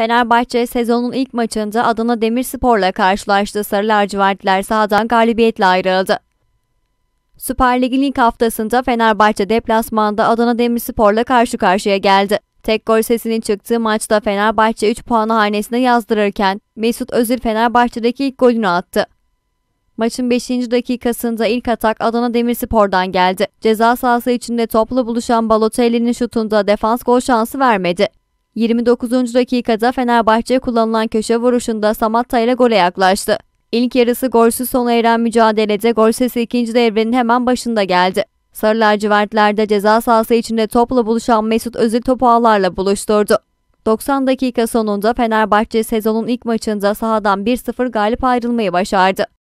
Fenerbahçe sezonun ilk maçında Adana Demirspor'la karşılaştığı Sarı Lacivertler sahadan galibiyetle ayrıldı. Süper Lig'in ilk haftasında Fenerbahçe deplasmanda Adana Demirspor'la karşı karşıya geldi. Tek gol sesinin çıktığı maçta Fenerbahçe 3 puanı hanesine yazdırırken Mesut Özil Fenerbahçe'deki ilk golünü attı. Maçın 5. dakikasında ilk atak Adana Demirspor'dan geldi. Ceza sahası içinde topla buluşan Balotelli'nin şutunda defans gol şansı vermedi. 29. dakikada Fenerbahçe kullanılan köşe vuruşunda Samatta ile gole yaklaştı. İlk yarısı golsüz sona eren mücadelede gol sesi ikinci devrenin hemen başında geldi. Sarılar lacivertlerde ceza sahası içinde topla buluşan Mesut Özil topu ağlarla buluşturdu. 90 dakika sonunda Fenerbahçe sezonun ilk maçında sahadan 1-0 galip ayrılmayı başardı.